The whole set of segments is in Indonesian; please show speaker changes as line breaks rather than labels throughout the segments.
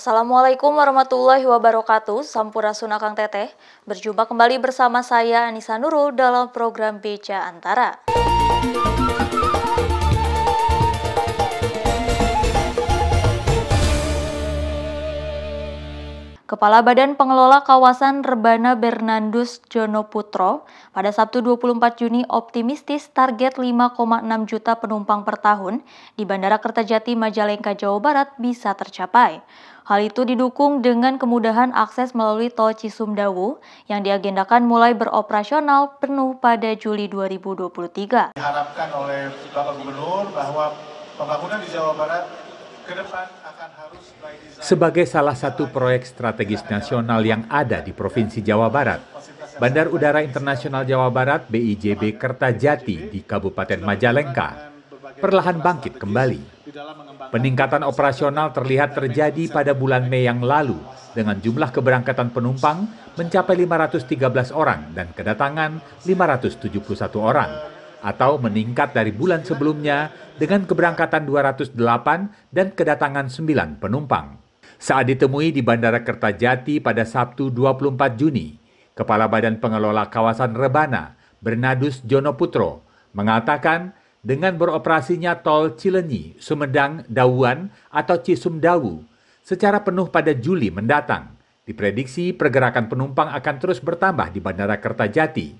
Assalamualaikum warahmatullahi wabarakatuh, Sampurasun Akang Teteh. Berjumpa kembali bersama saya Anisa Nurul dalam program Beca Antara. Kepala Badan Pengelola Kawasan Rebana Bernandus Jono Putro pada Sabtu 24 Juni optimistis target 5,6 juta penumpang per tahun di Bandara Kertajati Majalengka Jawa Barat bisa tercapai. Hal itu didukung dengan kemudahan akses melalui tol Cisumdawu yang diagendakan mulai beroperasional penuh pada Juli 2023. Diharapkan oleh Bapak Gubernur bahwa pembangunan di Jawa Barat ke depan akan
harus sebagai salah satu proyek strategis nasional yang ada di Provinsi Jawa Barat. Bandar Udara Internasional Jawa Barat BIJB Kertajati di Kabupaten Majalengka perlahan bangkit kembali. Peningkatan operasional terlihat terjadi pada bulan Mei yang lalu dengan jumlah keberangkatan penumpang mencapai 513 orang dan kedatangan 571 orang atau meningkat dari bulan sebelumnya dengan keberangkatan 208 dan kedatangan 9 penumpang. Saat ditemui di Bandara Kertajati pada Sabtu 24 Juni, Kepala Badan Pengelola Kawasan Rebana, Bernadus Jono Putro, mengatakan dengan beroperasinya tol Cilenyi, Sumedang, Dawuan atau Cisumdawu secara penuh pada Juli mendatang. Diprediksi pergerakan penumpang akan terus bertambah di Bandara Kertajati.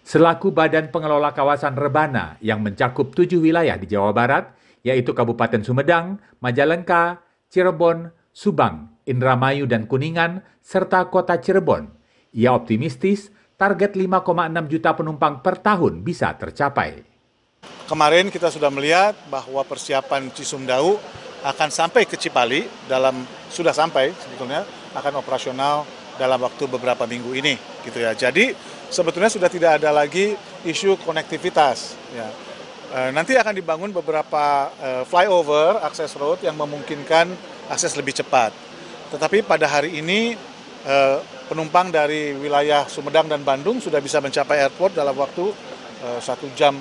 Selaku Badan Pengelola Kawasan Rebana yang mencakup tujuh wilayah di Jawa Barat, yaitu Kabupaten Sumedang, Majalengka, Cirebon, Subang, Indramayu, dan Kuningan, serta kota Cirebon, ia optimistis target 5,6 juta penumpang per tahun bisa tercapai.
Kemarin kita sudah melihat bahwa persiapan Cisumdawu akan sampai ke Cipali dalam sudah sampai sebetulnya akan operasional dalam waktu beberapa minggu ini gitu ya. Jadi sebetulnya sudah tidak ada lagi isu konektivitas ya. E, nanti akan dibangun beberapa e, flyover akses road yang memungkinkan akses lebih cepat. Tetapi pada hari ini e, penumpang dari wilayah Sumedang dan Bandung sudah bisa mencapai airport dalam waktu satu jam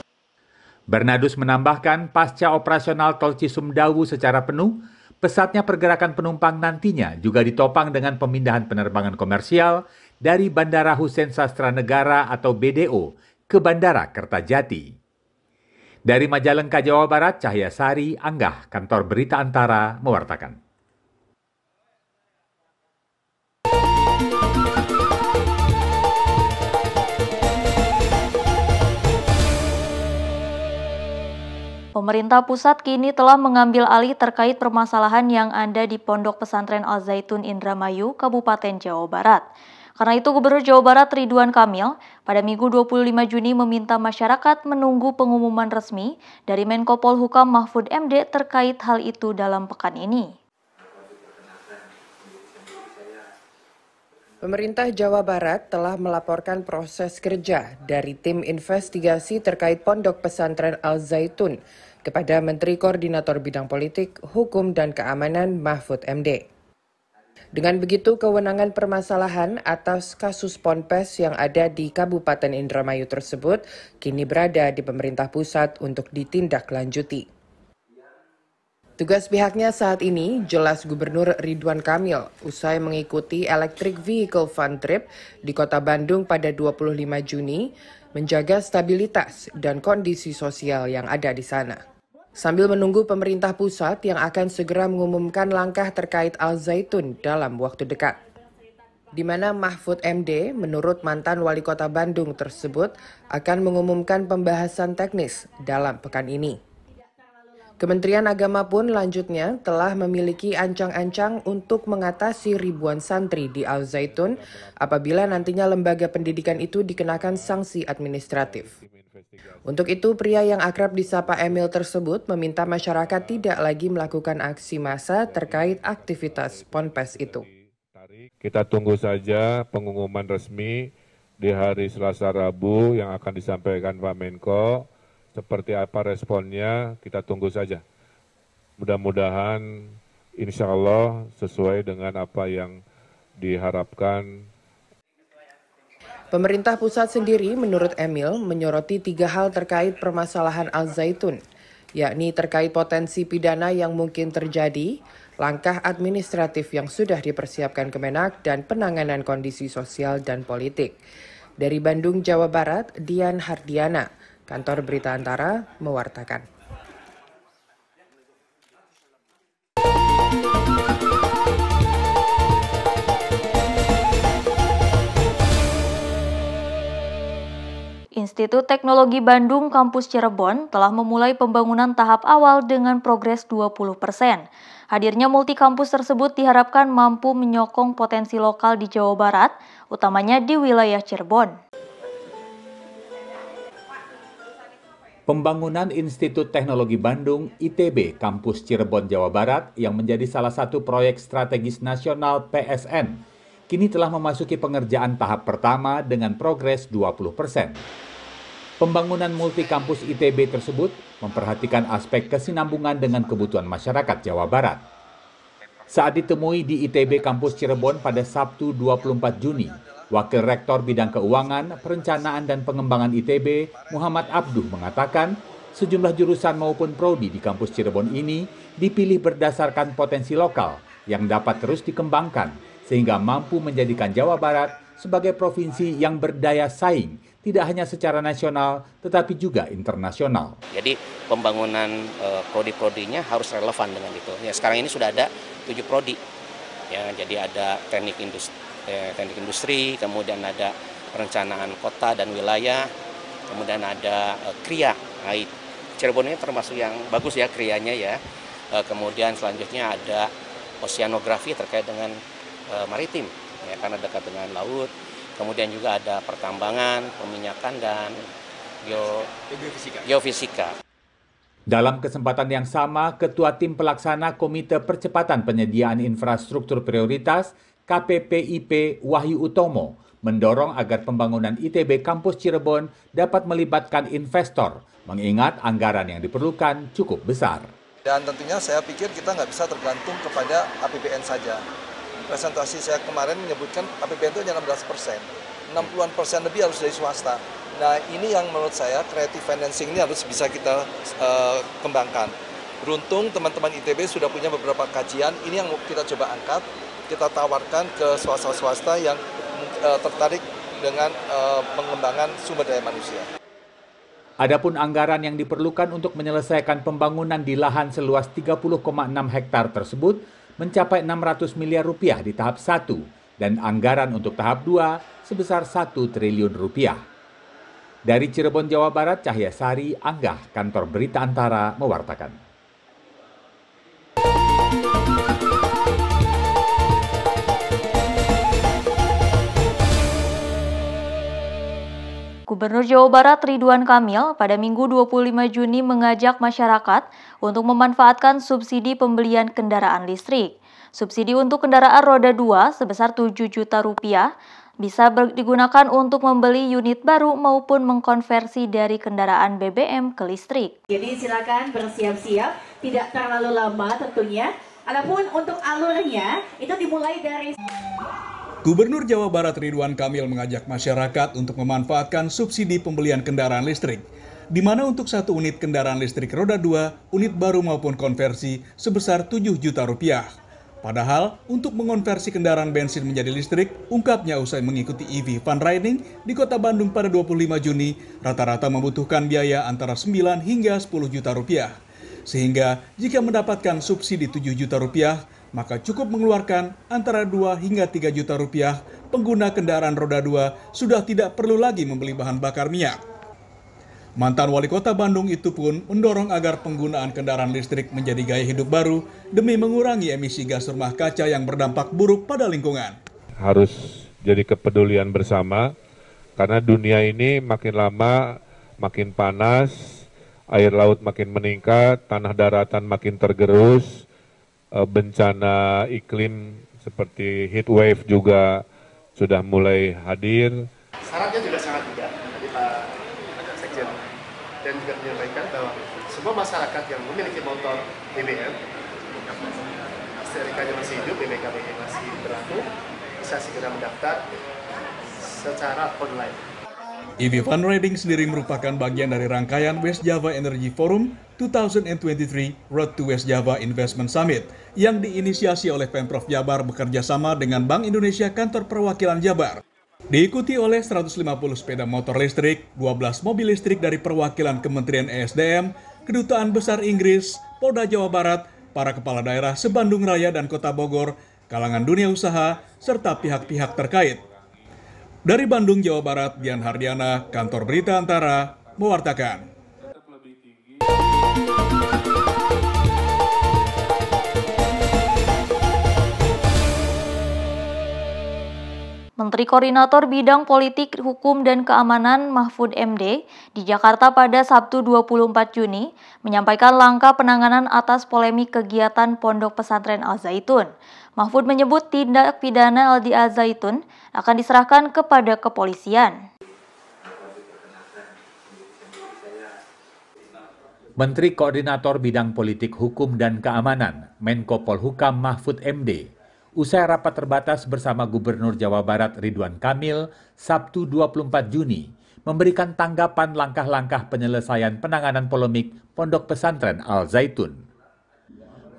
Bernadus menambahkan, pasca operasional tol Cisumdawu secara penuh, pesatnya pergerakan penumpang nantinya juga ditopang dengan pemindahan penerbangan komersial dari Bandara Hussein Sastra Negara atau BDO ke Bandara Kertajati. Dari Majalengka, Jawa Barat, Cahya Sari, Anggah, Kantor Berita Antara, mewartakan.
Pemerintah pusat kini telah mengambil alih terkait permasalahan yang ada di Pondok Pesantren Al-Zaitun Indramayu, Kabupaten Jawa Barat. Karena itu Gubernur Jawa Barat Ridwan Kamil pada Minggu 25 Juni meminta masyarakat menunggu pengumuman resmi dari Menko Polhukam Mahfud MD terkait hal itu dalam pekan ini.
Pemerintah Jawa Barat telah melaporkan proses kerja dari tim investigasi terkait pondok pesantren Al Zaitun kepada Menteri Koordinator Bidang Politik, Hukum dan Keamanan Mahfud MD. Dengan begitu, kewenangan permasalahan atas kasus ponpes yang ada di Kabupaten Indramayu tersebut kini berada di pemerintah pusat untuk ditindaklanjuti. Tugas pihaknya saat ini jelas Gubernur Ridwan Kamil usai mengikuti Electric Vehicle Fund Trip di Kota Bandung pada 25 Juni menjaga stabilitas dan kondisi sosial yang ada di sana. Sambil menunggu pemerintah pusat yang akan segera mengumumkan langkah terkait Al Zaitun dalam waktu dekat. Di mana Mahfud MD, menurut mantan wali kota Bandung tersebut, akan mengumumkan pembahasan teknis dalam pekan ini. Kementerian Agama pun lanjutnya telah memiliki ancang-ancang untuk mengatasi ribuan santri di Al Zaitun apabila nantinya lembaga pendidikan itu dikenakan sanksi administratif. Untuk itu, pria yang akrab disapa Emil tersebut meminta masyarakat tidak lagi melakukan aksi massa terkait aktivitas ponpes itu.
Kita tunggu saja pengumuman resmi di hari Selasa Rabu yang akan disampaikan Pak Menko seperti apa responnya kita tunggu saja. Mudah-mudahan insya Allah sesuai dengan apa yang diharapkan.
Pemerintah pusat sendiri menurut Emil menyoroti tiga hal terkait permasalahan Al-Zaitun, yakni terkait potensi pidana yang mungkin terjadi, langkah administratif yang sudah dipersiapkan Kemenak, dan penanganan kondisi sosial dan politik. Dari Bandung, Jawa Barat, Dian Hardiana, Kantor Berita Antara mewartakan.
Institut Teknologi Bandung Kampus Cirebon telah memulai pembangunan tahap awal dengan progres 20 persen. Hadirnya multi kampus tersebut diharapkan mampu menyokong potensi lokal di Jawa Barat, utamanya di wilayah Cirebon.
Pembangunan Institut Teknologi Bandung ITB Kampus Cirebon Jawa Barat yang menjadi salah satu proyek strategis nasional PSN kini telah memasuki pengerjaan tahap pertama dengan progres 20 persen. Pembangunan multi kampus ITB tersebut memperhatikan aspek kesinambungan dengan kebutuhan masyarakat Jawa Barat. Saat ditemui di ITB Kampus Cirebon pada Sabtu 24 Juni, Wakil Rektor Bidang Keuangan, Perencanaan dan Pengembangan ITB, Muhammad Abduh mengatakan, sejumlah jurusan maupun prodi di kampus Cirebon ini dipilih berdasarkan potensi lokal yang dapat terus dikembangkan sehingga mampu menjadikan Jawa Barat sebagai provinsi yang berdaya saing tidak hanya secara nasional tetapi juga internasional.
Jadi pembangunan e, prodi-prodinya harus relevan dengan itu. Ya sekarang ini sudah ada tujuh prodi. Ya, jadi ada teknik industri Eh, teknik industri, kemudian ada perencanaan kota dan wilayah, kemudian ada eh, kria, Nah, Cirebon ini termasuk yang bagus ya krianya ya. Eh, kemudian selanjutnya ada oseanografi terkait dengan maritim ya karena dekat dengan
laut. Kemudian juga ada pertambangan, peminyakan dan geofisika. geofisika.
Dalam kesempatan yang sama, Ketua Tim Pelaksana Komite Percepatan Penyediaan Infrastruktur Prioritas KPPIP Wahyu Utomo mendorong agar pembangunan ITB Kampus Cirebon dapat melibatkan investor, mengingat anggaran yang diperlukan cukup besar.
Dan tentunya saya pikir kita nggak bisa tergantung kepada APBN saja. Presentasi saya kemarin menyebutkan APBN itu hanya 16 persen. 60-an persen lebih harus dari swasta. Nah ini yang menurut saya creative financing ini harus bisa kita uh, kembangkan. Beruntung teman-teman ITB sudah punya beberapa kajian, ini yang kita coba angkat kita tawarkan ke swasta-swasta yang uh, tertarik dengan uh, pengembangan sumber daya manusia.
Adapun anggaran yang diperlukan untuk menyelesaikan pembangunan di lahan seluas 30,6 hektar tersebut mencapai 600 miliar rupiah di tahap 1 dan anggaran untuk tahap 2 sebesar 1 triliun rupiah. Dari Cirebon, Jawa Barat, Cahya Sari, Anggah, Kantor Berita Antara, mewartakan.
Gubernur Jawa Barat Ridwan Kamil pada Minggu 25 Juni mengajak masyarakat untuk memanfaatkan subsidi pembelian kendaraan listrik. Subsidi untuk kendaraan roda 2 sebesar 7 juta rupiah bisa digunakan untuk membeli unit baru maupun mengkonversi dari kendaraan BBM ke listrik. Jadi silakan bersiap-siap, tidak terlalu lama tentunya. Adapun untuk alurnya itu dimulai dari
Gubernur Jawa Barat Ridwan Kamil mengajak masyarakat untuk memanfaatkan subsidi pembelian kendaraan listrik, di mana untuk satu unit kendaraan listrik roda 2, unit baru maupun konversi sebesar 7 juta rupiah. Padahal, untuk mengonversi kendaraan bensin menjadi listrik, ungkapnya usai mengikuti EV Fun Riding di kota Bandung pada 25 Juni, rata-rata membutuhkan biaya antara 9 hingga 10 juta rupiah. Sehingga, jika mendapatkan subsidi 7 juta rupiah, maka cukup mengeluarkan antara 2 hingga 3 juta rupiah, pengguna kendaraan roda 2 sudah tidak perlu lagi membeli bahan bakar minyak. Mantan wali kota Bandung itu pun mendorong agar penggunaan kendaraan listrik menjadi gaya hidup baru demi mengurangi emisi gas rumah kaca yang berdampak buruk pada lingkungan.
Harus jadi
kepedulian bersama, karena dunia ini makin lama makin panas, air laut makin meningkat, tanah daratan makin tergerus, Eh, bencana iklim seperti heat wave juga sudah mulai hadir.
Syaratnya juga sangat mudah. Tadi Pak Sekjen
dan juga menyampaikan bahwa semua masyarakat yang memiliki motor BBM, stnk masih hidup, BBKB masih berlaku, bisa segera mendaftar secara online.
EV Fundraising sendiri merupakan bagian dari rangkaian West Java Energy Forum 2023 Road to West Java Investment Summit yang diinisiasi oleh Pemprov Jabar bekerjasama dengan Bank Indonesia Kantor Perwakilan Jabar. Diikuti oleh 150 sepeda motor listrik, 12 mobil listrik dari perwakilan Kementerian ESDM, Kedutaan Besar Inggris, Polda Jawa Barat, para kepala daerah sebandung raya dan kota Bogor, kalangan dunia usaha, serta pihak-pihak terkait. Dari Bandung, Jawa Barat, Dian Hardiana, Kantor Berita Antara, mewartakan.
Menteri Koordinator Bidang Politik, Hukum, dan Keamanan Mahfud MD di Jakarta pada Sabtu 24 Juni menyampaikan langkah penanganan atas polemik kegiatan Pondok Pesantren Al-Zaitun Mahfud menyebut tindak pidana Aldi Azaitun akan diserahkan kepada kepolisian.
Menteri Koordinator Bidang Politik Hukum dan Keamanan, Menko Polhukam Mahfud MD, usai rapat terbatas bersama Gubernur Jawa Barat Ridwan Kamil Sabtu 24 Juni, memberikan tanggapan langkah-langkah penyelesaian penanganan polemik Pondok Pesantren Al Zaitun.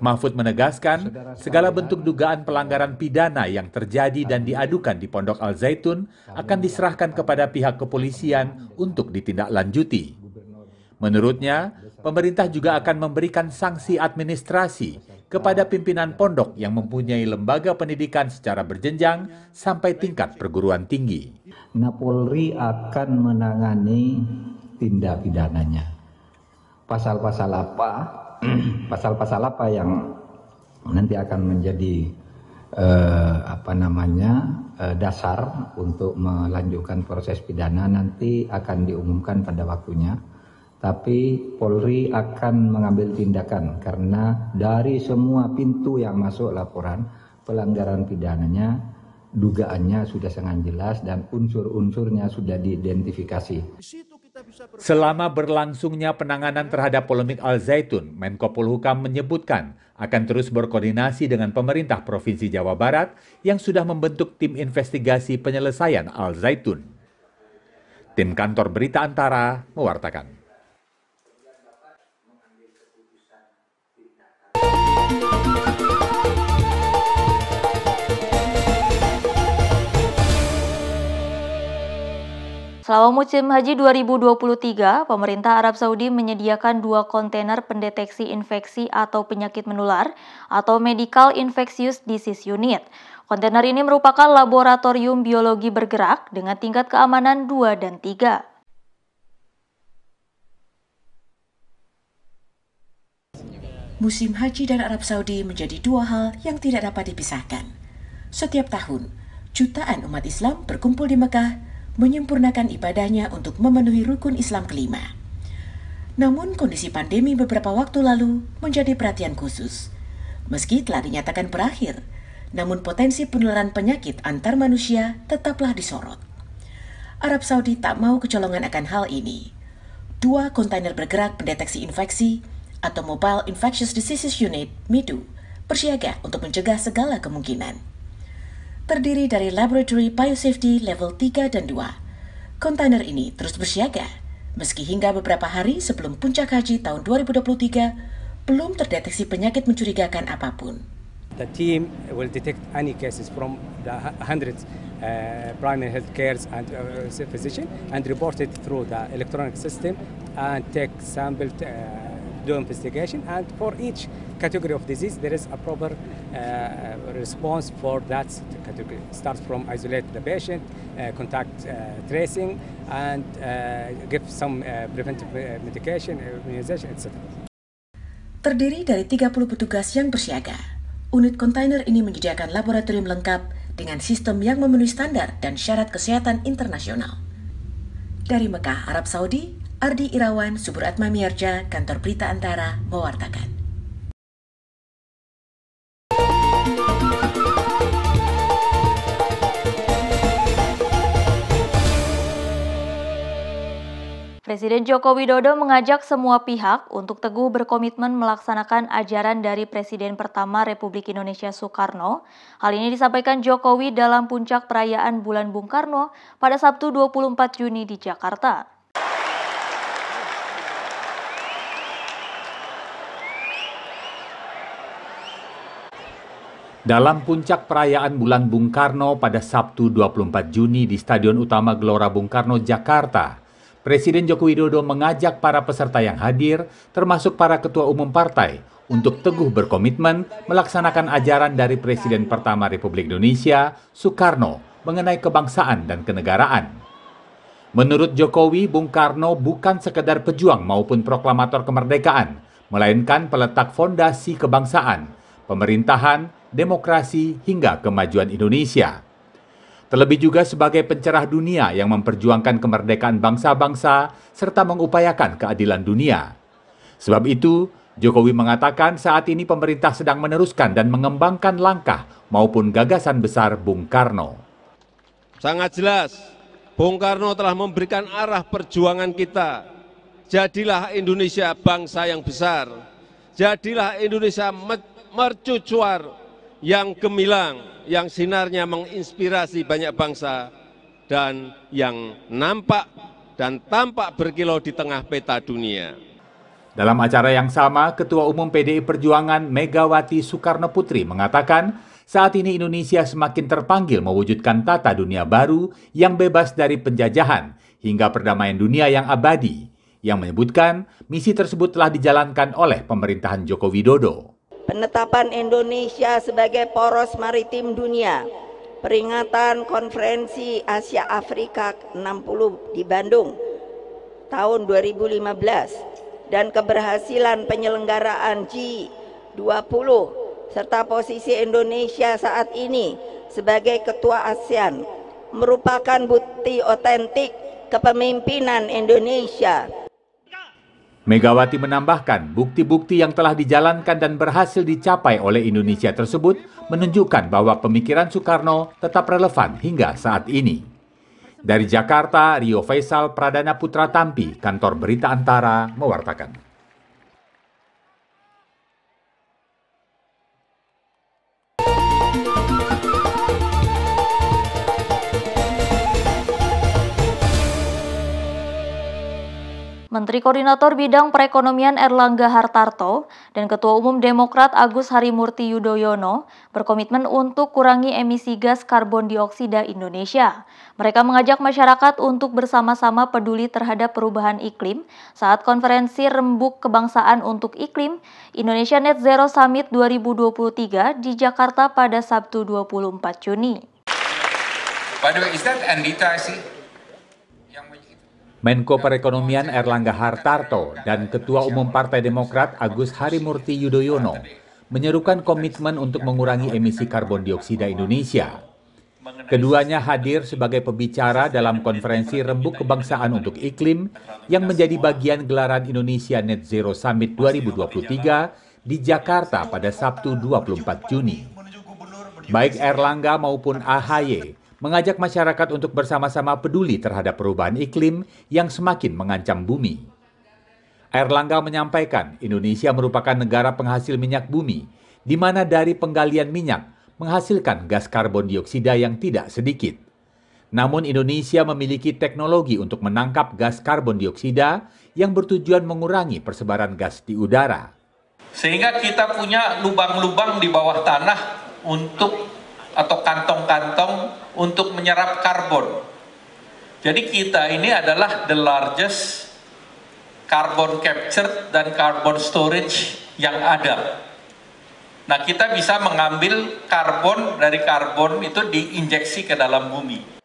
Mahfud menegaskan, segala bentuk dugaan pelanggaran pidana yang terjadi dan diadukan di Pondok Al Zaitun akan diserahkan kepada pihak kepolisian untuk ditindaklanjuti. Menurutnya, pemerintah juga akan memberikan sanksi administrasi kepada pimpinan pondok yang mempunyai lembaga pendidikan secara berjenjang sampai tingkat perguruan tinggi. Nah, Polri akan menangani tindak pidananya. Pasal-pasal apa pasal-pasal apa yang nanti akan menjadi eh, apa namanya eh, dasar untuk melanjutkan proses pidana nanti akan diumumkan pada waktunya. Tapi Polri akan mengambil tindakan karena dari semua pintu yang masuk laporan pelanggaran pidananya dugaannya sudah sangat jelas dan unsur-unsurnya sudah diidentifikasi. Selama berlangsungnya penanganan terhadap polemik Al Zaitun, Menko Polhukam menyebutkan akan terus berkoordinasi dengan pemerintah Provinsi Jawa Barat yang sudah membentuk tim investigasi penyelesaian Al Zaitun. Tim kantor berita Antara mewartakan.
Selama musim haji 2023, pemerintah Arab Saudi menyediakan dua kontainer pendeteksi infeksi atau penyakit menular atau medical infectious disease unit. Kontainer ini merupakan laboratorium biologi bergerak dengan tingkat keamanan 2 dan 3.
Musim haji dan Arab Saudi menjadi dua hal yang tidak dapat dipisahkan. Setiap tahun, jutaan umat Islam berkumpul di Mekah menyempurnakan ibadahnya untuk memenuhi rukun Islam kelima. Namun kondisi pandemi beberapa waktu lalu menjadi perhatian khusus. Meski telah dinyatakan berakhir, namun potensi penularan penyakit antar manusia tetaplah disorot. Arab Saudi tak mau kecolongan akan hal ini. Dua kontainer bergerak pendeteksi infeksi atau Mobile Infectious Diseases Unit, MIDU, bersiaga untuk mencegah segala kemungkinan terdiri dari Laboratory Biosafety Level 3 dan 2. Kontainer ini terus bersiaga, meski hingga beberapa hari sebelum puncak haji tahun 2023 belum terdeteksi penyakit mencurigakan apapun.
The team will detect any cases from the hundreds uh, primary health cares and uh, physician and report it through the electronic system and take sample uh, do investigation and for each category of disease there is a proper uh, response for that category. Start from isolate the patient, uh, contact uh, tracing and uh, give some uh, preventive uh, medication, immunization, etc.
Terdiri dari 30 petugas yang bersiaga, unit kontainer ini menyediakan laboratorium lengkap dengan sistem yang memenuhi standar dan syarat kesehatan internasional. Dari Mekah, Arab Saudi, Ardi Irawan, Suburatma Miarja, Kantor Berita Antara, mewartakan.
Presiden Joko Widodo mengajak semua pihak untuk teguh berkomitmen melaksanakan ajaran dari Presiden pertama Republik Indonesia Soekarno. Hal ini disampaikan Jokowi dalam puncak perayaan Bulan Bung Karno pada Sabtu 24 Juni di Jakarta.
Dalam puncak perayaan Bulan Bung Karno pada Sabtu 24 Juni di Stadion Utama Gelora Bung Karno, Jakarta, Presiden Joko Widodo mengajak para peserta yang hadir, termasuk para ketua umum partai, untuk teguh berkomitmen melaksanakan ajaran dari Presiden pertama Republik Indonesia, Soekarno, mengenai kebangsaan dan kenegaraan. Menurut Jokowi, Bung Karno bukan sekedar pejuang maupun proklamator kemerdekaan, melainkan peletak fondasi kebangsaan, pemerintahan, demokrasi, hingga kemajuan Indonesia. Terlebih juga sebagai pencerah dunia yang memperjuangkan kemerdekaan bangsa-bangsa serta mengupayakan keadilan dunia. Sebab itu, Jokowi mengatakan saat ini pemerintah sedang meneruskan dan mengembangkan langkah maupun gagasan besar Bung Karno.
Sangat jelas, Bung Karno telah memberikan arah perjuangan kita. Jadilah Indonesia bangsa yang besar. Jadilah Indonesia mercucuar yang gemilang, yang sinarnya menginspirasi banyak bangsa, dan yang nampak dan tampak berkilau di tengah peta
dunia. Dalam acara yang sama, Ketua Umum PDI Perjuangan Megawati Soekarno Putri mengatakan, saat ini Indonesia semakin terpanggil mewujudkan tata dunia baru yang bebas dari penjajahan hingga perdamaian dunia yang abadi, yang menyebutkan misi tersebut telah dijalankan oleh pemerintahan Joko Widodo
penetapan Indonesia sebagai poros maritim dunia, peringatan konferensi Asia Afrika 60 di Bandung tahun 2015 dan keberhasilan penyelenggaraan G20 serta posisi Indonesia saat ini sebagai ketua ASEAN merupakan bukti otentik kepemimpinan Indonesia
Megawati menambahkan, bukti-bukti yang telah dijalankan dan berhasil dicapai oleh Indonesia tersebut menunjukkan bahwa pemikiran Soekarno tetap relevan hingga saat ini. Dari Jakarta, Rio Faisal Pradana Putra Tampi, Kantor Berita Antara, mewartakan.
Menteri Koordinator Bidang Perekonomian Erlangga Hartarto dan Ketua Umum Demokrat Agus Harimurti Yudhoyono berkomitmen untuk kurangi emisi gas karbon dioksida Indonesia. Mereka mengajak masyarakat untuk bersama-sama peduli terhadap perubahan iklim saat konferensi Rembuk Kebangsaan untuk Iklim Indonesia Net Zero Summit 2023 di Jakarta pada Sabtu 24 Juni.
By the way, is that
Andita I see? Menko Perekonomian Erlangga Hartarto dan Ketua Umum Partai Demokrat Agus Harimurti Yudhoyono menyerukan komitmen untuk mengurangi emisi karbon dioksida Indonesia. Keduanya hadir sebagai pembicara dalam konferensi Rembuk Kebangsaan untuk Iklim yang menjadi bagian gelaran Indonesia Net Zero Summit 2023 di Jakarta pada Sabtu 24 Juni. Baik Erlangga maupun AHY mengajak masyarakat untuk bersama-sama peduli terhadap perubahan iklim yang semakin mengancam bumi. Erlangga menyampaikan, Indonesia merupakan negara penghasil minyak bumi, di mana dari penggalian minyak menghasilkan gas karbon dioksida yang tidak sedikit. Namun Indonesia memiliki teknologi untuk menangkap gas karbon dioksida yang bertujuan mengurangi persebaran gas di udara.
Sehingga kita punya lubang-lubang di bawah tanah untuk atau kantong-kantong untuk menyerap karbon. Jadi kita ini adalah the largest carbon
capture dan carbon storage yang ada. Nah, kita bisa mengambil karbon dari karbon itu diinjeksi ke dalam bumi.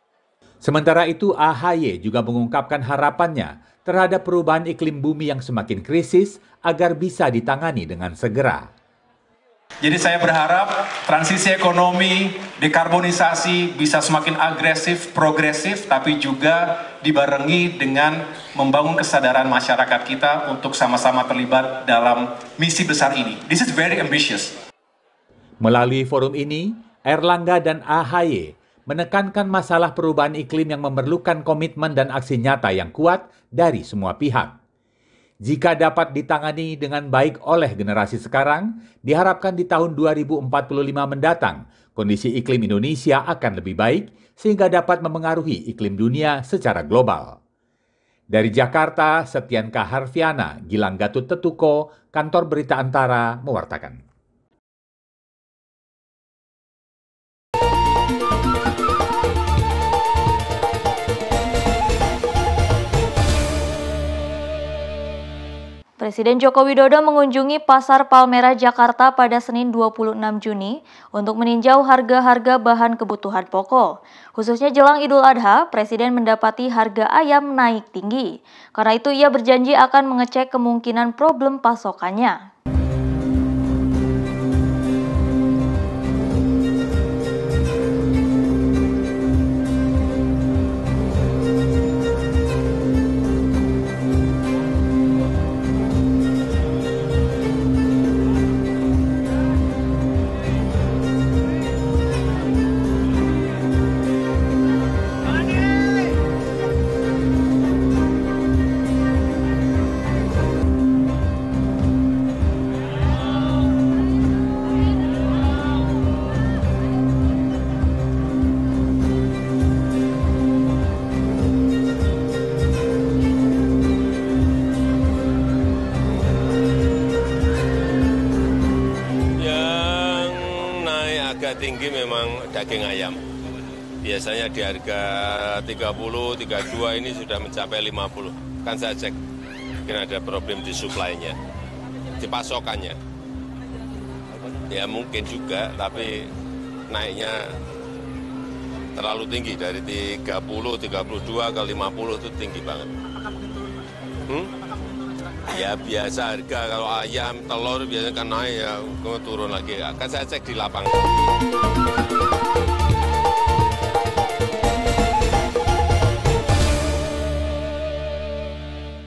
Sementara itu, AHY juga mengungkapkan harapannya terhadap perubahan iklim bumi yang semakin krisis agar bisa ditangani dengan segera.
Jadi saya berharap transisi ekonomi, dekarbonisasi bisa semakin agresif, progresif, tapi juga dibarengi dengan membangun kesadaran masyarakat kita untuk sama-sama terlibat dalam misi besar ini. This is very ambitious.
Melalui forum ini, Erlangga dan AHY menekankan masalah perubahan iklim yang memerlukan komitmen dan aksi nyata yang kuat dari semua pihak. Jika dapat ditangani dengan baik oleh generasi sekarang, diharapkan di tahun 2045 mendatang, kondisi iklim Indonesia akan lebih baik sehingga dapat memengaruhi iklim dunia secara global. Dari Jakarta, Setian Kaharfiana, Gilang Gatut Tetuko, Kantor Berita Antara, mewartakan.
Presiden Joko Widodo mengunjungi Pasar Palmerah Jakarta pada Senin 26 Juni untuk meninjau harga-harga bahan kebutuhan pokok. Khususnya jelang Idul Adha, Presiden mendapati harga ayam naik tinggi. Karena itu ia berjanji akan mengecek kemungkinan problem pasokannya.
harga tinggi memang daging ayam. Biasanya di harga 30, 32 ini sudah mencapai 50. Kan saya cek, mungkin ada problem di suplainya, di pasokannya. Ya mungkin juga, tapi naiknya terlalu tinggi dari 30, 32 ke 50 itu tinggi banget. Hmm? Ya biasa harga kalau ayam, telur biasanya kan naik ya, kemudian turun lagi. Akan saya cek di lapangan.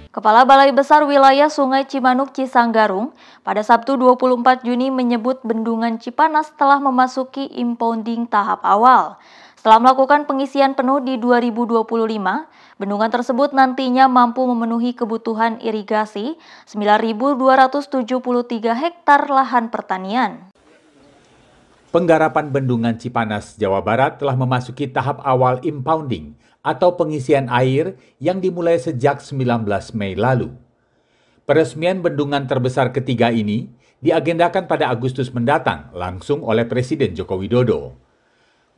Kepala Balai Besar Wilayah Sungai Cimanuk Cisanggarung pada Sabtu 24 Juni menyebut bendungan Cipanas telah memasuki impounding tahap awal. Setelah melakukan pengisian penuh di 2025, Bendungan tersebut nantinya mampu memenuhi kebutuhan irigasi 9.273 hektar lahan pertanian.
Penggarapan bendungan Cipanas, Jawa Barat telah memasuki tahap awal impounding atau pengisian air yang dimulai sejak 19 Mei lalu. Peresmian bendungan terbesar ketiga ini diagendakan pada Agustus mendatang langsung oleh Presiden Joko Widodo.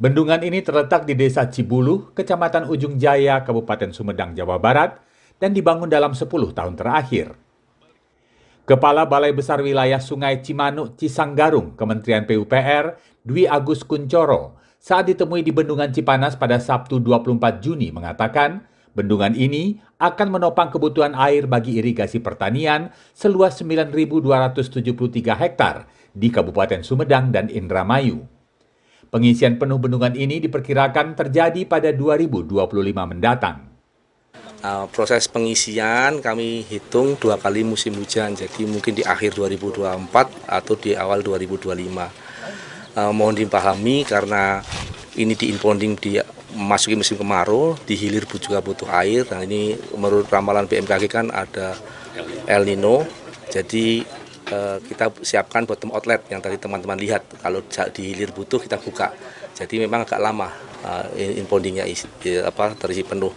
Bendungan ini terletak di Desa Cibulu, Kecamatan Ujung Jaya, Kabupaten Sumedang, Jawa Barat, dan dibangun dalam 10 tahun terakhir. Kepala Balai Besar Wilayah Sungai Cimanuk Cisanggarung, Kementerian PUPR, Dwi Agus Kuncoro, saat ditemui di Bendungan Cipanas pada Sabtu 24 Juni mengatakan, bendungan ini akan menopang kebutuhan air bagi irigasi pertanian seluas 9.273 hektar di Kabupaten Sumedang dan Indramayu. Pengisian penuh bendungan ini diperkirakan terjadi pada 2025 mendatang. Uh, proses pengisian kami hitung dua kali
musim hujan, jadi mungkin di akhir 2024 atau di awal 2025. Uh, ah, mohon dipahami karena ini di inponding di masuki musim kemarau, di hilir juga butuh air. Nah ini menurut ramalan BMKG kan ada El Nino, jadi Eh, kita siapkan bottom outlet yang tadi teman-teman lihat kalau di hilir butuh kita buka jadi memang agak lama eh, inboundingnya eh,
apa terisi penuh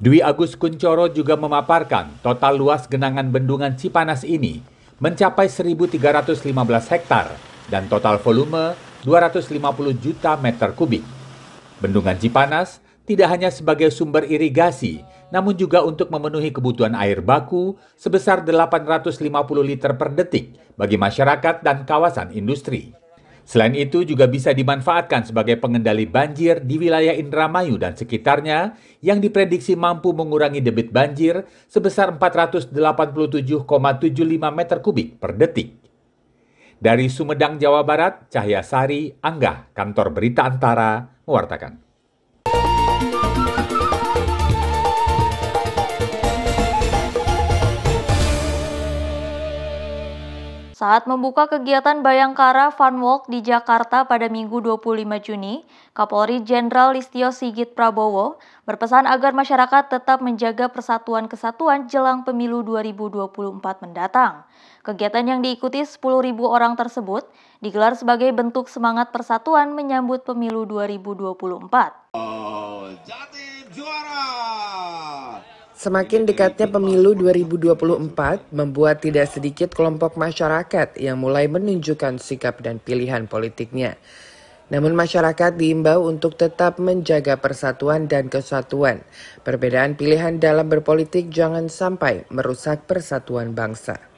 Dwi Agus Kuncoro juga memaparkan total luas genangan bendungan Cipanas ini mencapai 1.315 hektar dan total volume 250 juta meter kubik. Bendungan Cipanas tidak hanya sebagai sumber irigasi, namun juga untuk memenuhi kebutuhan air baku sebesar 850 liter per detik bagi masyarakat dan kawasan industri. Selain itu juga bisa dimanfaatkan sebagai pengendali banjir di wilayah Indramayu dan sekitarnya yang diprediksi mampu mengurangi debit banjir sebesar 487,75 meter kubik per detik. Dari Sumedang, Jawa Barat, Cahya Sari, Angga, Kantor Berita Antara, mewartakan.
Saat membuka kegiatan Bayangkara Fun Walk di Jakarta pada Minggu 25 Juni, Kapolri Jenderal Listio Sigit Prabowo berpesan agar masyarakat tetap menjaga persatuan kesatuan jelang pemilu 2024 mendatang. Kegiatan yang diikuti 10.000 orang tersebut digelar sebagai bentuk semangat persatuan menyambut pemilu 2024. Oh,
Jatim juara! Semakin dekatnya pemilu 2024 membuat tidak sedikit kelompok masyarakat yang mulai menunjukkan sikap dan pilihan politiknya. Namun masyarakat diimbau untuk tetap menjaga persatuan dan kesatuan. Perbedaan pilihan dalam berpolitik jangan sampai merusak persatuan bangsa.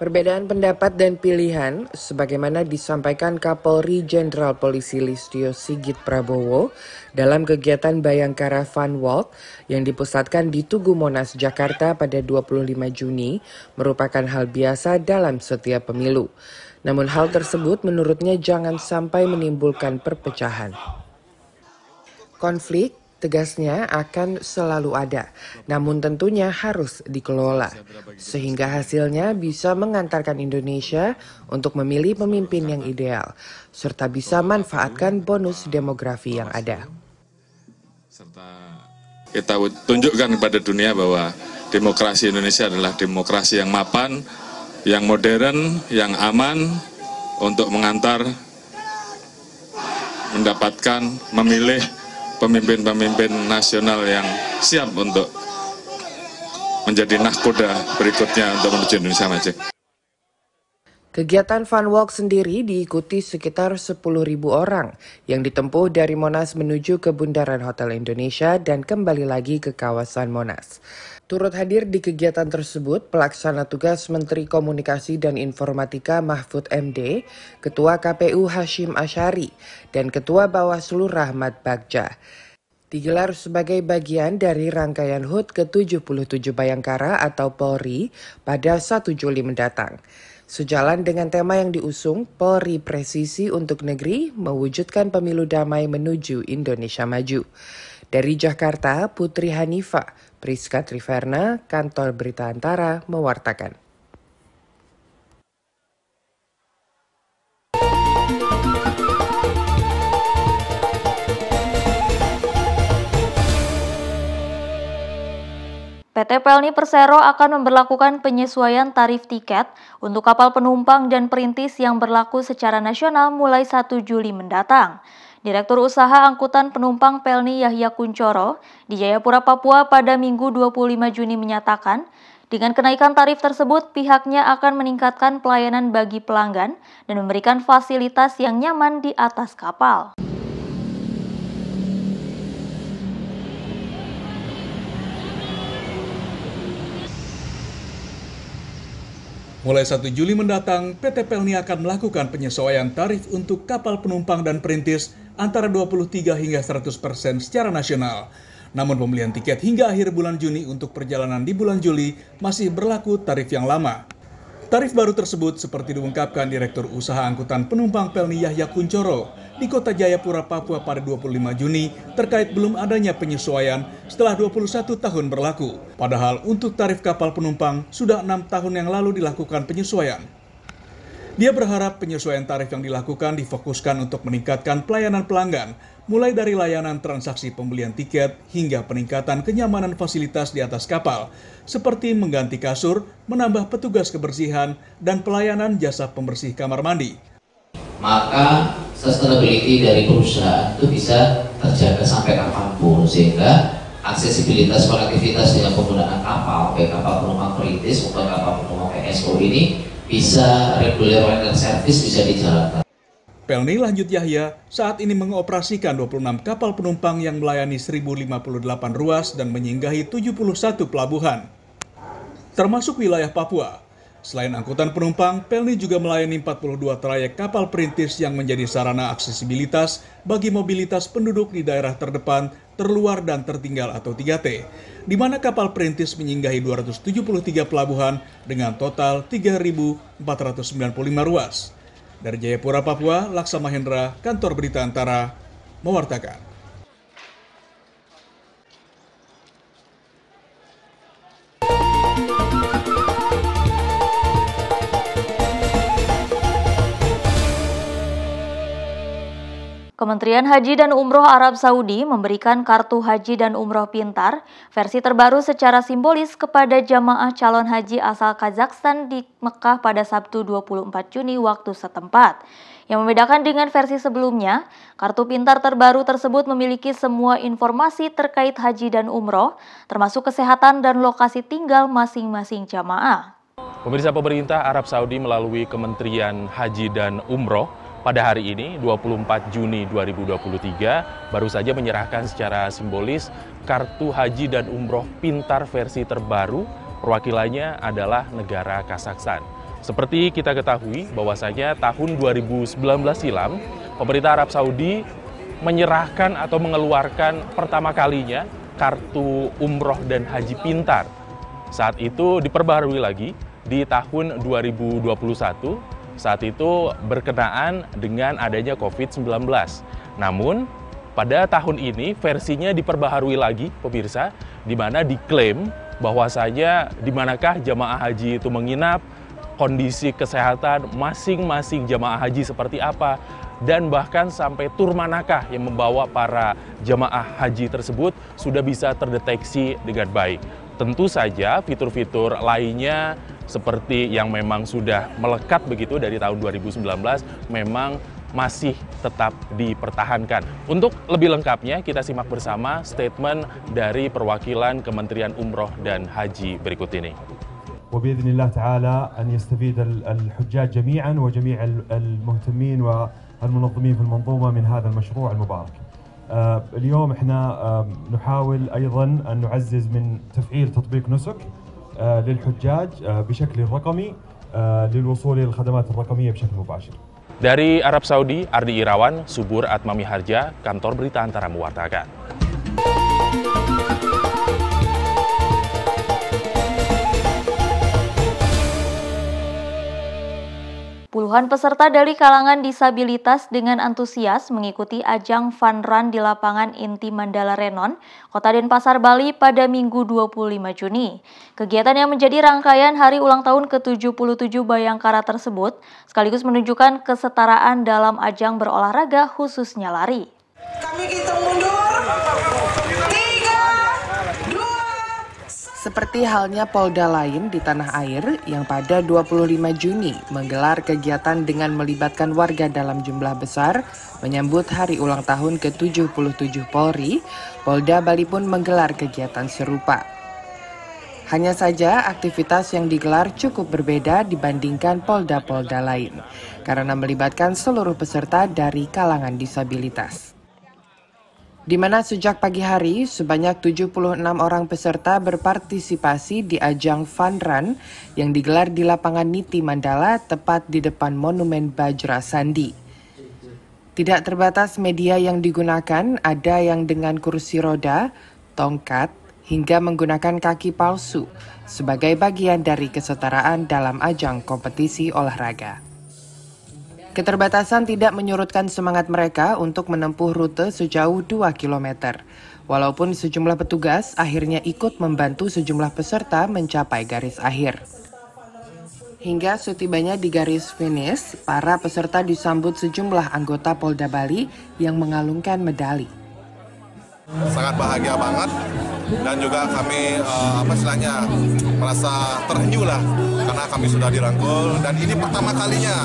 Perbedaan pendapat dan pilihan, sebagaimana disampaikan Kapolri Jenderal Polisi Listio Sigit Prabowo dalam kegiatan Bayangkara Fun Walk yang dipusatkan di Tugu Monas, Jakarta pada 25 Juni, merupakan hal biasa dalam setiap pemilu. Namun hal tersebut menurutnya jangan sampai menimbulkan perpecahan. Konflik tegasnya akan selalu ada, namun tentunya harus dikelola, sehingga hasilnya bisa mengantarkan Indonesia untuk memilih pemimpin yang ideal, serta bisa manfaatkan bonus demografi yang ada.
kita tunjukkan kepada dunia bahwa demokrasi Indonesia adalah demokrasi yang mapan, yang modern, yang aman untuk mengantar mendapatkan, memilih pemimpin-pemimpin nasional yang siap untuk menjadi nahkoda berikutnya untuk menuju Indonesia Maju.
Kegiatan Fun Walk sendiri diikuti sekitar 10.000 orang yang ditempuh dari Monas menuju ke Bundaran Hotel Indonesia dan kembali lagi ke kawasan Monas. Turut hadir di kegiatan tersebut pelaksana tugas Menteri Komunikasi dan Informatika Mahfud MD, Ketua KPU Hashim Ashari, dan Ketua Bawaslu Rahmat Bagja. Digelar sebagai bagian dari rangkaian HUT ke-77 Bayangkara atau Polri pada 1 Juli mendatang. Sejalan dengan tema yang diusung, Polri Presisi untuk Negeri mewujudkan pemilu damai menuju Indonesia Maju. Dari Jakarta, Putri Hanifa, Priska Triverna, Kantor Berita Antara, mewartakan.
PT Pelni Persero akan memperlakukan penyesuaian tarif tiket untuk kapal penumpang dan perintis yang berlaku secara nasional mulai 1 Juli mendatang. Direktur Usaha Angkutan Penumpang Pelni Yahya Kuncoro di Jayapura, Papua pada Minggu 25 Juni menyatakan, dengan kenaikan tarif tersebut pihaknya akan meningkatkan pelayanan bagi pelanggan dan memberikan fasilitas yang nyaman di atas kapal.
Mulai 1 Juli mendatang, PT Pelni akan melakukan penyesuaian tarif untuk kapal penumpang dan perintis antara 23 hingga 100% persen secara nasional. Namun pembelian tiket hingga akhir bulan Juni untuk perjalanan di bulan Juli masih berlaku tarif yang lama. Tarif baru tersebut seperti diungkapkan Direktur Usaha Angkutan Penumpang Pelni Yahya Kuncoro di Kota Jayapura, Papua pada 25 Juni terkait belum adanya penyesuaian setelah 21 tahun berlaku. Padahal untuk tarif kapal penumpang sudah enam tahun yang lalu dilakukan penyesuaian dia berharap penyesuaian tarif yang dilakukan difokuskan untuk meningkatkan pelayanan pelanggan, mulai dari layanan transaksi pembelian tiket hingga peningkatan kenyamanan fasilitas di atas kapal, seperti mengganti kasur, menambah petugas kebersihan, dan pelayanan jasa pembersih kamar mandi.
Maka sustainability dari perusahaan itu bisa terjaga sampai kapanpun, sehingga aksesibilitas konektivitas dengan penggunaan kapal, baik kapal penumpang
kritis maupun kapal penumpang PSO ini bisa reguler dan service bisa dijalankan.
Pelni Lanjut Yahya saat ini mengoperasikan 26 kapal penumpang yang melayani 1058 ruas dan menyinggahi 71 pelabuhan, termasuk wilayah Papua. Selain angkutan penumpang, Pelni juga melayani 42 trayek kapal perintis yang menjadi sarana aksesibilitas bagi mobilitas penduduk di daerah terdepan terluar dan tertinggal atau 3T, di mana kapal perintis menyinggahi 273 pelabuhan dengan total 3.495 ruas. Dari Jayapura, Papua, Laksamahendra, Kantor Berita Antara, mewartakan.
Kementerian Haji dan Umroh Arab Saudi memberikan kartu haji dan umroh pintar versi terbaru secara simbolis kepada jamaah calon haji asal Kazakhstan di Mekah pada Sabtu 24 Juni waktu setempat. Yang membedakan dengan versi sebelumnya, kartu pintar terbaru tersebut memiliki semua informasi terkait haji dan umroh, termasuk kesehatan dan lokasi tinggal masing-masing jamaah.
Pemirsa pemerintah Arab Saudi melalui Kementerian Haji dan Umroh pada hari ini 24 Juni 2023 baru saja menyerahkan secara simbolis kartu haji dan umroh pintar versi terbaru perwakilannya adalah negara Kazakhstan. Seperti kita ketahui bahwasanya tahun 2019 silam pemerintah Arab Saudi menyerahkan atau mengeluarkan pertama kalinya kartu umroh dan haji pintar. Saat itu diperbarui lagi di tahun 2021 saat itu berkenaan dengan adanya COVID-19. Namun, pada tahun ini versinya diperbaharui lagi, pemirsa, di mana diklaim bahwasanya di manakah jamaah haji itu menginap, kondisi kesehatan masing-masing jamaah haji seperti apa, dan bahkan sampai tur manakah yang membawa para jamaah haji tersebut sudah bisa terdeteksi dengan baik. Tentu saja fitur-fitur lainnya seperti yang memang sudah melekat begitu dari tahun 2019 memang masih tetap dipertahankan. Untuk lebih lengkapnya kita simak bersama statement dari perwakilan Kementerian Umroh dan Haji berikut ini. الله تعالى يستفيد
آه، اليوم احنا آه، نحاول ايضا ان نعزز من تفعيل تطبيق نسك آه، للحجاج
بشكل رقمي للوصول الى الخدمات الرقميه بشكل مباشر.
Dari Arab Saudi, Ardi Irawan, Subur Atmami Harja, kantor berita antara mewartakan.
Puluhan peserta dari kalangan disabilitas dengan antusias mengikuti ajang fun run di lapangan inti Mandala Renon, Kota Denpasar, Bali pada Minggu 25 Juni. Kegiatan yang menjadi rangkaian hari ulang tahun ke-77 Bayangkara tersebut sekaligus menunjukkan kesetaraan dalam ajang berolahraga khususnya lari.
Kami kita mundur
Seperti halnya Polda lain di
tanah air yang pada 25 Juni menggelar kegiatan dengan melibatkan warga dalam jumlah besar menyambut hari ulang tahun ke-77 Polri, Polda Bali pun menggelar kegiatan serupa. Hanya saja aktivitas yang digelar cukup berbeda dibandingkan Polda-Polda lain karena melibatkan seluruh peserta dari kalangan disabilitas di mana sejak pagi hari sebanyak 76 orang peserta berpartisipasi di ajang Fun Run yang digelar di lapangan Niti Mandala tepat di depan Monumen Bajra Sandi. Tidak terbatas media yang digunakan, ada yang dengan kursi roda, tongkat, hingga menggunakan kaki palsu sebagai bagian dari kesetaraan dalam ajang kompetisi olahraga. Keterbatasan tidak menyurutkan semangat mereka untuk menempuh rute sejauh 2 km. Walaupun sejumlah petugas akhirnya ikut membantu sejumlah peserta mencapai garis akhir. Hingga setibanya di garis finish, para peserta disambut sejumlah anggota Polda Bali yang mengalungkan medali.
Sangat bahagia banget dan juga kami uh, apa istilahnya merasa terhenyu lah karena kami sudah dirangkul dan ini pertama kalinya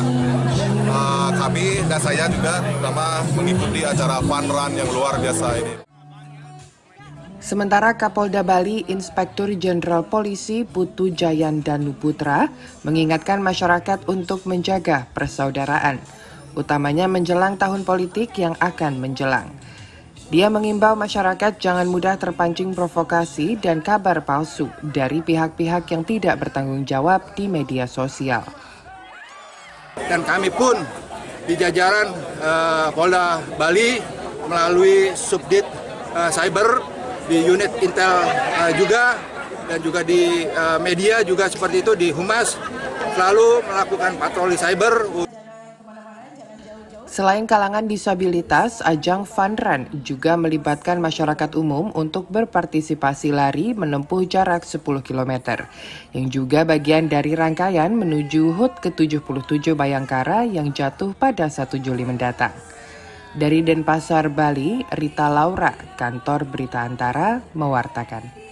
uh, kami dan saya juga terutama mengikuti acara fun run yang luar biasa ini.
Sementara Kapolda Bali Inspektur Jenderal Polisi Putu Jayan Danu Putra mengingatkan masyarakat untuk menjaga persaudaraan, utamanya menjelang tahun politik yang akan menjelang. Dia mengimbau masyarakat jangan mudah terpancing provokasi dan kabar palsu dari pihak-pihak yang tidak bertanggung jawab di media sosial.
Dan kami pun di jajaran eh, Polda Bali melalui Subdit eh, Cyber di unit Intel eh, juga dan juga di eh, media juga seperti itu di Humas selalu melakukan patroli cyber
Selain kalangan disabilitas, ajang Fun Run juga melibatkan masyarakat umum untuk berpartisipasi lari menempuh jarak 10 km, yang juga bagian dari rangkaian menuju HUT ke-77 Bayangkara yang jatuh pada 1 Juli mendatang. Dari Denpasar, Bali, Rita Laura, Kantor Berita Antara, mewartakan.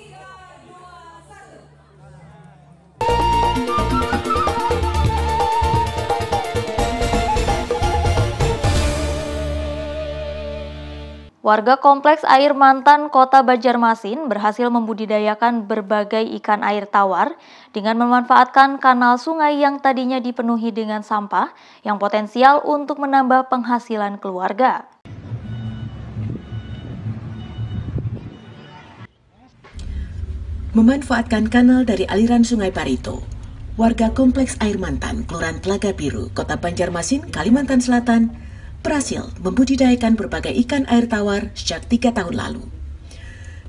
Warga Kompleks Air Mantan Kota Banjarmasin berhasil membudidayakan berbagai ikan air tawar dengan memanfaatkan kanal sungai yang tadinya dipenuhi dengan sampah yang potensial untuk menambah penghasilan keluarga.
Memanfaatkan kanal dari aliran Sungai Parito, warga Kompleks Air Mantan, Kelurahan Telaga Biru, Kota Banjarmasin, Kalimantan Selatan, berhasil membudidayakan berbagai ikan air tawar sejak tiga tahun lalu.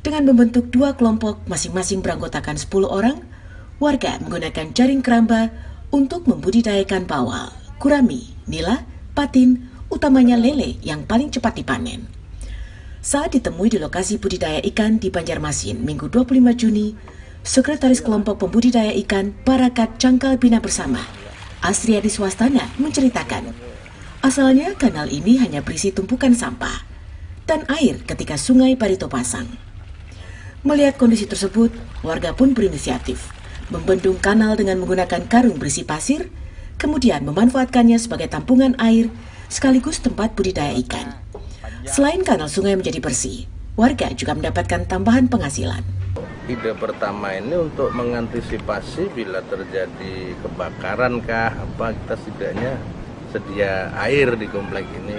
Dengan membentuk dua kelompok masing-masing beranggotakan 10 orang, warga menggunakan jaring keramba untuk membudidayakan bawal, kurami, nila, patin, utamanya lele yang paling cepat dipanen. Saat ditemui di lokasi budidaya ikan di Banjarmasin Minggu 25 Juni, Sekretaris Kelompok Pembudidaya Ikan Barakat Cangkal Bina Bersama, Asriadi Swastana menceritakan Asalnya kanal ini hanya berisi tumpukan sampah dan air ketika sungai Barito pasang. Melihat kondisi tersebut, warga pun berinisiatif, membendung kanal dengan menggunakan karung berisi pasir, kemudian memanfaatkannya sebagai tampungan air sekaligus tempat budidaya ikan. Selain kanal sungai menjadi bersih, warga juga mendapatkan tambahan penghasilan.
Ide pertama ini untuk mengantisipasi bila terjadi kebakaran kah apa kita setidaknya tersedia air di komplek ini.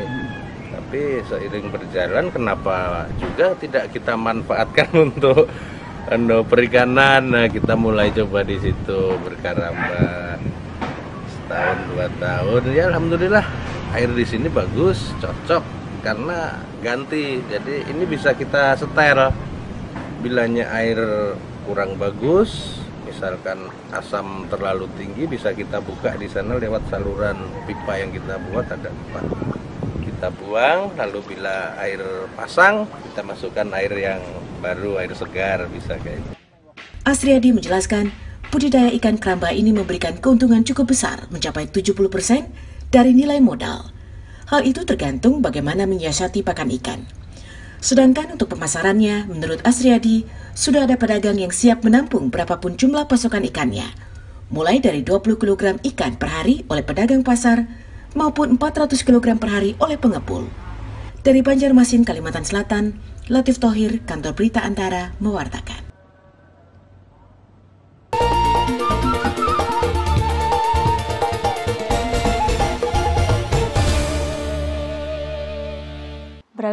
Tapi seiring berjalan kenapa juga tidak kita manfaatkan untuk no, anu, perikanan. Nah, kita mulai coba di situ berkaramba setahun dua tahun. Ya alhamdulillah air di sini bagus, cocok karena ganti. Jadi ini bisa kita setel bilanya air kurang bagus misalkan asam terlalu tinggi bisa kita buka di sana lewat saluran pipa yang kita buat ada pipa kita buang lalu bila air pasang kita masukkan air yang baru air segar bisa kayak itu.
Asriadi menjelaskan budidaya ikan keramba ini memberikan keuntungan cukup besar mencapai 70% dari nilai modal. Hal itu tergantung bagaimana menyiasati pakan ikan. Sedangkan untuk pemasarannya, menurut Asriadi, sudah ada pedagang yang siap menampung berapapun jumlah pasokan ikannya, mulai dari 20 kg ikan per hari oleh pedagang pasar maupun 400 kg per hari oleh pengepul. Dari Banjarmasin, Kalimantan Selatan, Latif Tohir, Kantor Berita Antara, mewartakan.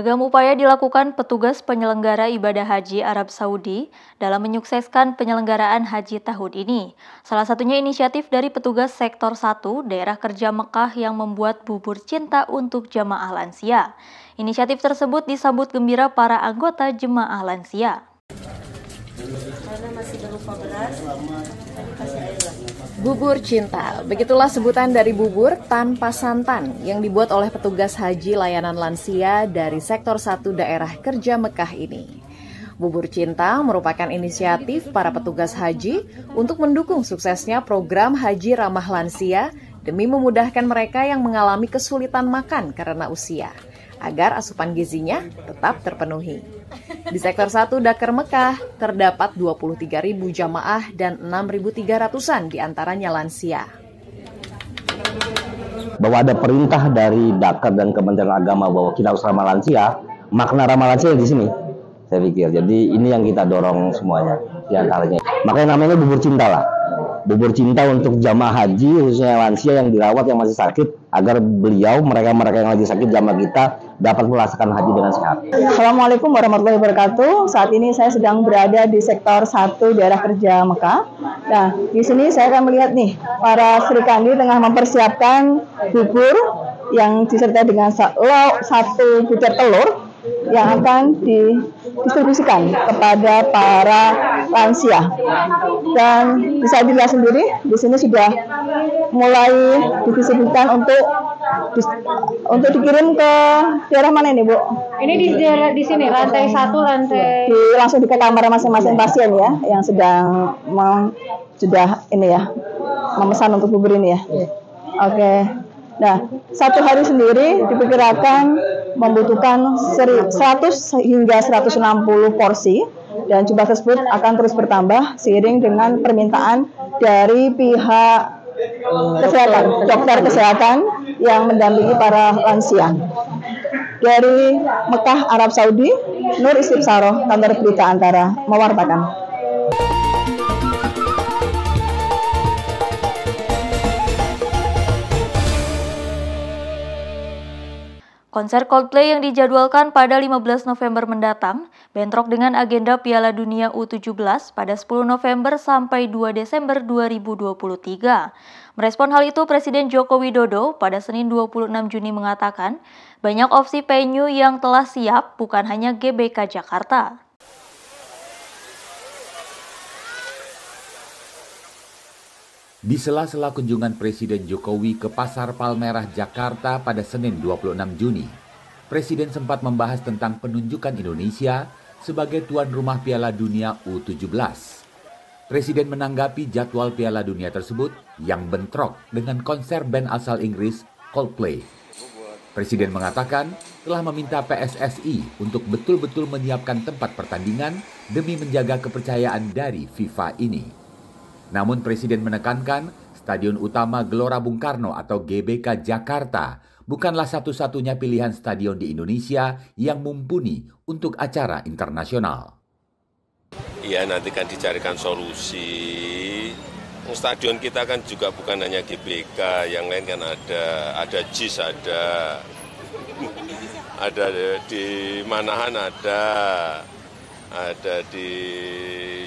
Beragam upaya dilakukan petugas penyelenggara ibadah haji Arab Saudi dalam menyukseskan penyelenggaraan haji tahun ini. Salah satunya inisiatif dari petugas sektor 1 daerah kerja Mekah yang membuat bubur cinta untuk jemaah lansia. Inisiatif tersebut disambut gembira para anggota jemaah lansia.
Bubur Cinta, begitulah sebutan dari bubur tanpa santan yang dibuat oleh petugas haji layanan lansia dari sektor satu daerah kerja Mekah ini. Bubur Cinta merupakan inisiatif para petugas haji untuk mendukung suksesnya program haji ramah lansia demi memudahkan mereka yang mengalami kesulitan makan karena usia, agar asupan gizinya tetap terpenuhi. Di sektor 1 Dakar Mekah, terdapat 23.000 jamaah dan 6.300-an diantaranya lansia.
Bahwa ada perintah dari Dakar dan Kementerian Agama bahwa kita harus ramah lansia, makna ramah lansia di sini. Saya
pikir, jadi ini yang kita dorong semuanya diantaranya. Makanya namanya bubur cinta lah bubur cinta untuk jamaah haji khususnya lansia yang dirawat yang masih sakit agar beliau mereka-mereka yang lagi sakit jamaah kita dapat melaksanakan haji dengan sehat. Assalamualaikum
warahmatullahi wabarakatuh. Saat ini saya sedang berada di sektor 1 daerah kerja Mekah. Nah, di sini saya akan melihat nih para Sri Kandi tengah mempersiapkan bubur yang disertai dengan lauk satu butir telur yang akan didistribusikan kepada para lansia. Dan bisa dilihat sendiri
di sini sudah
mulai didistribusikan untuk untuk dikirim
ke daerah mana ini, Bu?
Ini di daerah di sini lantai
satu lantai iya, di, langsung di ke kamar masing-masing pasien ya yang sedang meng, sudah ini ya memesan untuk bubur ini ya. Iya. Oke. Okay. Nah, satu hari sendiri diperkirakan membutuhkan 100 hingga 160 porsi dan jumlah tersebut akan terus bertambah seiring dengan permintaan dari pihak
eh, kesehatan, dokter kesehatan
yang mendampingi para lansia. Dari Mekah, Arab Saudi, Nur Saroh,
kantor berita antara, mewartakan.
Konser Coldplay yang dijadwalkan pada 15 November mendatang bentrok dengan agenda Piala Dunia U17 pada 10 November sampai 2 Desember 2023. Merespon hal itu, Presiden Joko Widodo pada Senin 26 Juni mengatakan, banyak opsi venue yang telah siap bukan hanya GBK Jakarta.
Di sela-sela kunjungan Presiden Jokowi ke Pasar Palmerah, Jakarta pada Senin 26 Juni, Presiden sempat membahas tentang penunjukan Indonesia sebagai tuan rumah Piala Dunia U17. Presiden menanggapi jadwal Piala Dunia tersebut yang bentrok dengan konser band asal Inggris Coldplay. Presiden mengatakan telah meminta PSSI untuk betul-betul menyiapkan tempat pertandingan demi menjaga kepercayaan dari FIFA ini. Namun Presiden menekankan Stadion Utama Gelora Bung Karno atau GBK Jakarta bukanlah satu-satunya pilihan stadion di Indonesia yang mumpuni untuk acara internasional.
Iya, nanti kan dicarikan solusi. Stadion kita kan juga bukan hanya GBK, yang lain kan ada, ada JIS ada, ada di Manahan ada, ada di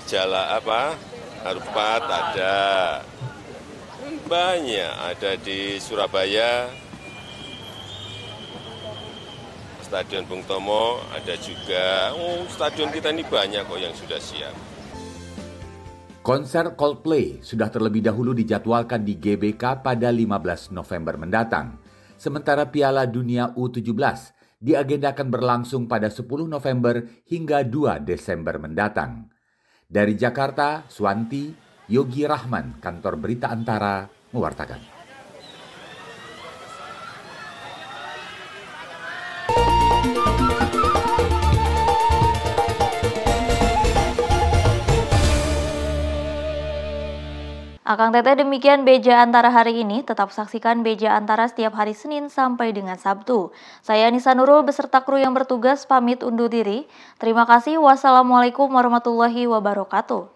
Jala apa, Harupat ada, banyak ada di Surabaya, Stadion Bung Tomo ada juga. Oh, stadion kita ini banyak kok yang sudah siap.
Konser Coldplay sudah terlebih dahulu dijadwalkan di GBK pada 15 November mendatang. Sementara Piala Dunia U17 diagendakan berlangsung pada 10 November hingga 2 Desember mendatang. Dari Jakarta, Suwanti, Yogi Rahman, kantor berita Antara, mewartakan.
Akang Teteh demikian Beja Antara hari ini. Tetap saksikan Beja Antara setiap hari Senin sampai dengan Sabtu. Saya Nisa Nurul beserta kru yang bertugas pamit undur diri. Terima kasih. Wassalamualaikum warahmatullahi wabarakatuh.